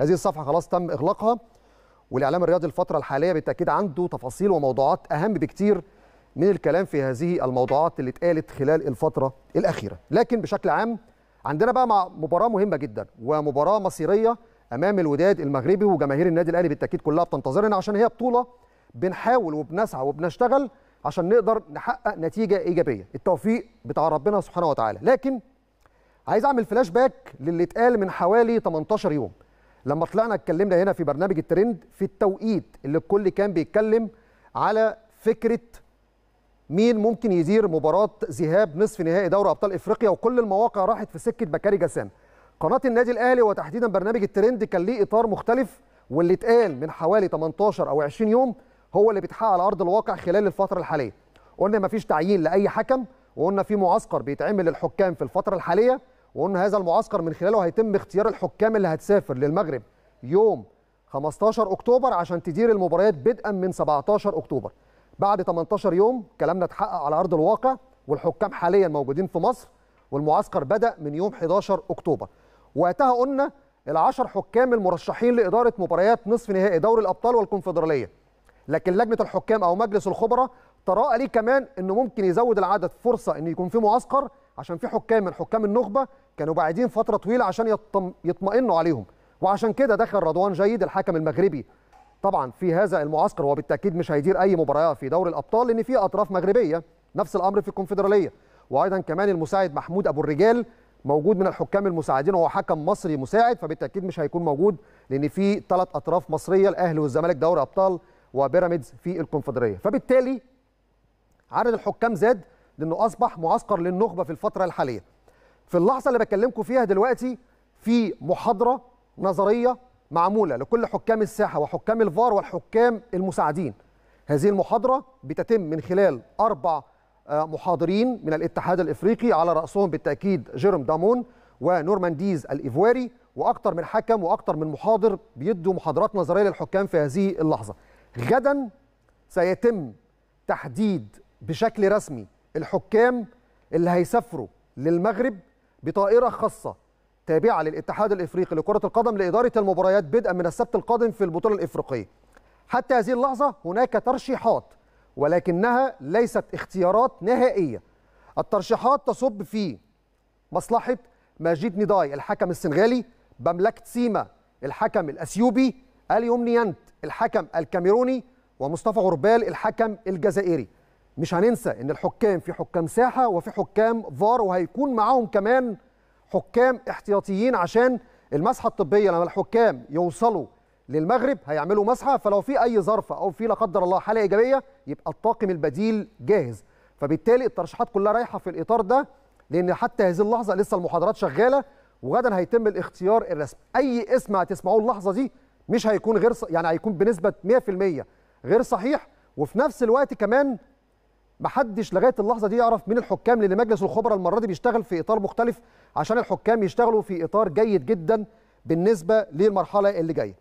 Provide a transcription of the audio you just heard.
هذه الصفحه خلاص تم اغلاقها والاعلام الرياضي الفتره الحاليه بالتاكيد عنده تفاصيل وموضوعات اهم بكتير من الكلام في هذه الموضوعات اللي اتقالت خلال الفتره الاخيره لكن بشكل عام عندنا بقى مع مباراه مهمه جدا ومباراه مصيريه امام الوداد المغربي وجماهير النادي الاهلي بالتاكيد كلها بتنتظرنا عشان هي بطوله بنحاول وبنسعى وبنشتغل عشان نقدر نحقق نتيجه ايجابيه التوفيق بتاع ربنا سبحانه وتعالى لكن عايز اعمل فلاش باك للي اتقال من حوالي 18 يوم لما طلعنا اتكلمنا هنا في برنامج الترند في التوقيت اللي الكل كان بيتكلم على فكره مين ممكن يدير مباراه ذهاب نصف نهائي دوري ابطال افريقيا وكل المواقع راحت في سكه بكاري جسام قناه النادي الاهلي وتحديدا برنامج الترند كان ليه اطار مختلف واللي اتقال من حوالي 18 او 20 يوم هو اللي بيتحقق على ارض الواقع خلال الفتره الحاليه قلنا مفيش تعيين لاي حكم وقلنا في معسكر بيتعمل للحكام في الفتره الحاليه وقلنا هذا المعسكر من خلاله هيتم اختيار الحكام اللي هتسافر للمغرب يوم 15 اكتوبر عشان تدير المباريات بدءا من 17 اكتوبر بعد 18 يوم كلامنا اتحقق على ارض الواقع والحكام حاليا موجودين في مصر والمعسكر بدا من يوم 11 اكتوبر وقتها قلنا العشر حكام المرشحين لاداره مباريات نصف نهائي دوري الابطال والكونفدراليه لكن لجنه الحكام او مجلس الخبراء تراءى ليه كمان انه ممكن يزود العدد فرصه ان يكون في معسكر عشان في حكام من حكام النخبه كانوا بعيدين فتره طويله عشان يطم... يطمئنوا عليهم وعشان كده دخل رضوان جيد الحكم المغربي طبعا في هذا المعسكر هو بالتاكيد مش هيدير اي مباريات في دوري الابطال لان في اطراف مغربيه نفس الامر في الكونفدراليه وايضا كمان المساعد محمود ابو الرجال موجود من الحكام المساعدين وهو حكم مصري مساعد فبالتاكيد مش هيكون موجود لان في ثلاث اطراف مصريه الاهلي والزمالك دوري ابطال وبيراميدز في الكونفدراليه فبالتالي عدد الحكام زاد لانه اصبح معسكر للنخبه في الفتره الحاليه في اللحظه اللي بكلمكم فيها دلوقتي في محاضره نظريه معموله لكل حكام الساحه وحكام الفار والحكام المساعدين هذه المحاضره بتتم من خلال اربع آه، محاضرين من الاتحاد الافريقي على راسهم بالتاكيد جيروم دامون ونورمانديز الايفواري واكثر من حكم واكثر من محاضر بيدوا محاضرات نظريه للحكام في هذه اللحظه غدا سيتم تحديد بشكل رسمي الحكام اللي هيسافروا للمغرب بطائره خاصه تابعه للاتحاد الافريقي لكره القدم لاداره المباريات بدءا من السبت القادم في البطوله الافريقيه. حتى هذه اللحظه هناك ترشيحات ولكنها ليست اختيارات نهائيه. الترشيحات تصب في مصلحه ماجيد نداي الحكم السنغالي، بملكه سيما الحكم الاثيوبي، اليوم نيانت الحكم الكاميروني ومصطفى غربال الحكم الجزائري مش هننسى ان الحكام في حكام ساحه وفي حكام فار وهيكون معاهم كمان حكام احتياطيين عشان المسحه الطبيه لما الحكام يوصلوا للمغرب هيعملوا مسحه فلو في اي ظرف او في لا قدر الله حاله ايجابيه يبقى الطاقم البديل جاهز فبالتالي الترشيحات كلها رايحه في الاطار ده لان حتى هذه اللحظه لسه المحاضرات شغاله وغدا هيتم الاختيار الرسمي اي اسم هتسمعوه اللحظه دي مش هيكون غير يعني هيكون بنسبه 100% غير صحيح وفي نفس الوقت كمان محدش لغايه اللحظه دي يعرف مين الحكام لان مجلس الخبراء المره دي بيشتغل في اطار مختلف عشان الحكام يشتغلوا في اطار جيد جدا بالنسبه للمرحله اللي جايه